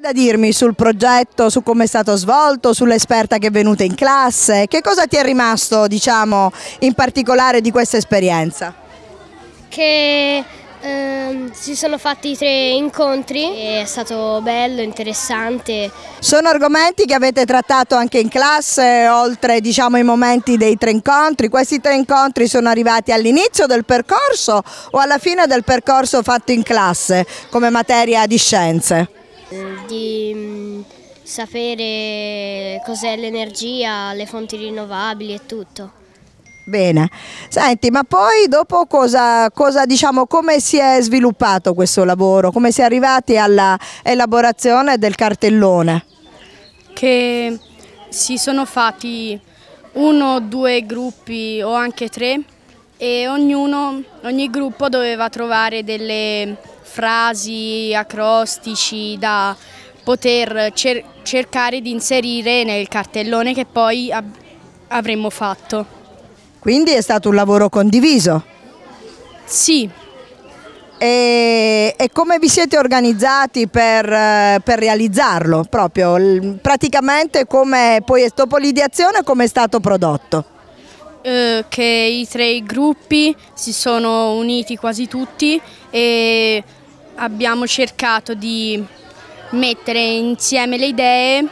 da dirmi sul progetto, su come è stato svolto, sull'esperta che è venuta in classe? Che cosa ti è rimasto, diciamo, in particolare di questa esperienza? Che ehm, si sono fatti tre incontri, è stato bello, interessante. Sono argomenti che avete trattato anche in classe, oltre diciamo, ai momenti dei tre incontri. Questi tre incontri sono arrivati all'inizio del percorso o alla fine del percorso fatto in classe come materia di scienze? sapere cos'è l'energia, le fonti rinnovabili e tutto. Bene, senti, ma poi dopo cosa, cosa, diciamo, come si è sviluppato questo lavoro? Come si è arrivati alla elaborazione del cartellone? Che si sono fatti uno o due gruppi o anche tre e ognuno, ogni gruppo doveva trovare delle frasi acrostici da poter cer cercare di inserire nel cartellone che poi ab- avremmo fatto. Quindi è stato un lavoro condiviso? Sì. E, e come vi siete organizzati per, per realizzarlo? Proprio, praticamente come poi Estopoli di come è stato prodotto? Eh, che i tre gruppi si sono uniti quasi tutti e abbiamo cercato di mettere insieme le idee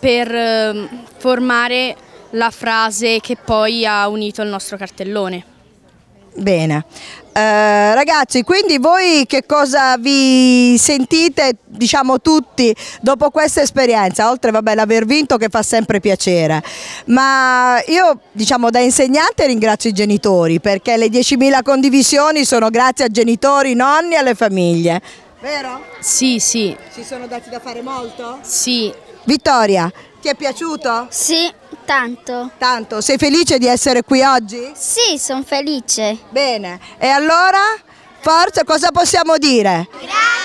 per ehm, formare la frase che poi ha unito il nostro cartellone. Bene, eh, ragazzi, quindi voi che cosa vi sentite, diciamo tutti, dopo questa esperienza? Oltre vabbè l'aver vinto che fa sempre piacere, ma io diciamo da insegnante ringrazio i genitori perché le 10.000 condivisioni sono grazie a genitori, nonni e alle famiglie vero? Sì, sì. Ci sono dati da fare molto? Sì. Vittoria, ti è piaciuto? Sì, tanto. Tanto, sei felice di essere qui oggi? Sì, sono felice. Bene, e allora, forza, cosa possiamo dire? Grazie!